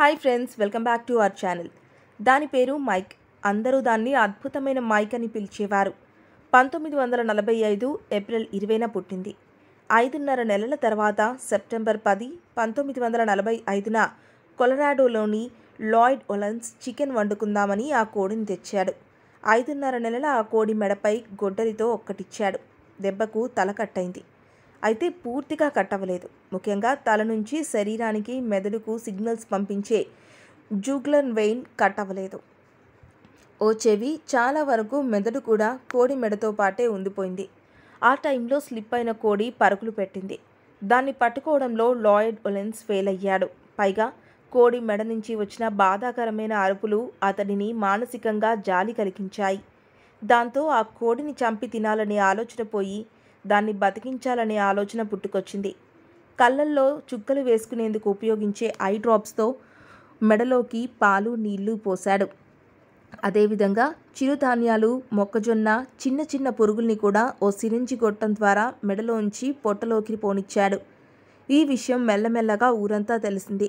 hi friends welcome back to our channel దాని పేరు mic అందరూ దాన్ని అద్భుతమైన మైక్ అని పిలిచేవారు పంతొమ్మిది వందల నలభై ఐదు ఏప్రిల్ ఇరవైన పుట్టింది ఐదున్నర నెలల తర్వాత సెప్టెంబర్ పది పంతొమ్మిది వందల నలభై ఐదున కొలరాడోలోని లాయిడ్ ఒలన్స్ చికెన్ వండుకుందామని ఆ కోడిని తెచ్చాడు ఐదున్నర నెలల ఆ కోడి మెడపై గొడ్డలితో ఒక్కటిచ్చాడు దెబ్బకు తల కట్టయింది అయితే పూర్తిగా కట్టవలేదు ముఖ్యంగా తల నుంచి శరీరానికి మెదడుకు సిగ్నల్స్ పంపించే జూగ్లన్ వెయిన్ కట్టవలేదు అవ్వలేదు ఓ చెవి చాలా వరకు మెదడు కూడా కోడి మెడతో పాటే ఉండిపోయింది ఆ టైంలో స్లిప్ అయిన కోడి పరుగులు పెట్టింది దాన్ని పట్టుకోవడంలో లాయిడ్ ఒలెన్స్ ఫెయిల్ అయ్యాడు పైగా కోడి మెడ నుంచి వచ్చిన బాధాకరమైన అరుపులు అతడిని మానసికంగా జాలి కలిగించాయి దాంతో ఆ కోడిని చంపి తినాలనే ఆలోచన పోయి దాన్ని బతికించాలనే ఆలోచన పుట్టుకొచ్చింది కళ్ళల్లో చుక్కలు వేసుకునేందుకు ఉపయోగించే ఐ డ్రాప్స్తో మెడలోకి పాలు నీళ్లు పోశాడు అదేవిధంగా చిరుధాన్యాలు మొక్కజొన్న చిన్న చిన్న పురుగుల్ని కూడా ఓ సిరింజి గొట్టం ద్వారా మెడలోంచి పొట్టలోకి పోనిచ్చాడు ఈ విషయం మెల్లమెల్లగా ఊరంతా తెలిసింది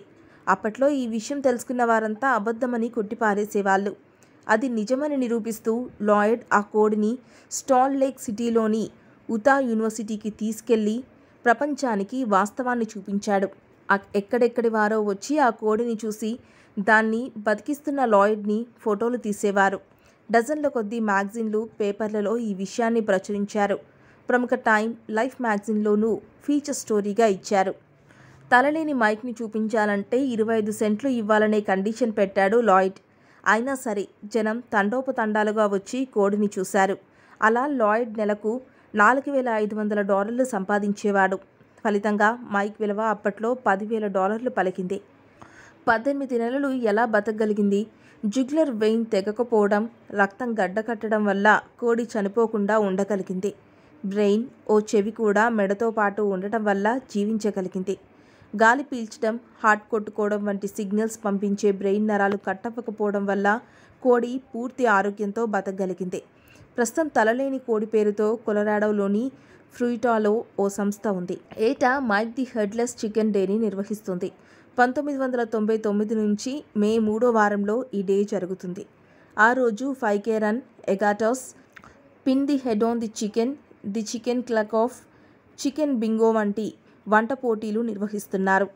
అప్పట్లో ఈ విషయం తెలుసుకున్న వారంతా అబద్ధమని కొట్టిపారేసేవాళ్ళు అది నిజమని నిరూపిస్తూ లాయిడ్ ఆ కోడిని స్టాల్ లేక్ సిటీలోని ఉతా యూనివర్సిటీకి తీసుకెళ్లి ప్రపంచానికి వాస్తవాన్ని చూపించాడు ఎక్కడెక్కడి వారో వచ్చి ఆ కోడిని చూసి దాన్ని బతికిస్తున్న లాయిడ్ని ఫోటోలు తీసేవారు డజన్ల కొద్దీ మ్యాగజైన్లు పేపర్లలో ఈ విషయాన్ని ప్రచురించారు ప్రముఖ టైం లైఫ్ మ్యాగజైన్లోనూ ఫీచర్ స్టోరీగా ఇచ్చారు తలలేని మైక్ని చూపించాలంటే ఇరవై ఐదు సెంట్లు ఇవ్వాలనే కండిషన్ పెట్టాడు లాయిడ్ అయినా సరే జనం తండోపతండాలుగా వచ్చి కోడిని చూశారు అలా లాయిడ్ నెలకు నాలుగు వేల ఐదు వందల డాలర్లు సంపాదించేవాడు ఫలితంగా మైక్ విలువ అప్పట్లో పదివేల డాలర్లు పలికింది పద్దెనిమిది నెలలు ఎలా బతకగలిగింది జుగ్లర్ వెయిన్ తెగకపోవడం రక్తం గడ్డకట్టడం వల్ల కోడి చనిపోకుండా ఉండగలిగింది బ్రెయిన్ ఓ చెవి కూడా మెడతో పాటు ఉండటం వల్ల జీవించగలిగింది గాలి పీల్చడం హార్ట్ కొట్టుకోవడం వంటి సిగ్నల్స్ పంపించే బ్రెయిన్ నరాలు కట్టవకపోవడం వల్ల కోడి పూర్తి ఆరోగ్యంతో బతకగలిగింది ప్రస్తుతం తలలేని కోడి పేరుతో కొలరాడోలోని ఫ్రూయిటాలో ఓ సంస్థ ఉంది ఏటా మైక్ ది హెడ్లెస్ చికెన్ డేని నిర్వహిస్తుంది పంతొమ్మిది వందల తొంభై తొమ్మిది నుంచి మే మూడో వారంలో ఈ డే జరుగుతుంది ఆ రోజు ఫైవ్ కే రన్ ఎగాటోస్ pin the head on the chicken the chicken cluck off chicken bingo వంటి వంట పోటీలు నిర్వహిస్తున్నారు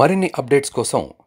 మరిన్ని అప్డేట్స్ కోసం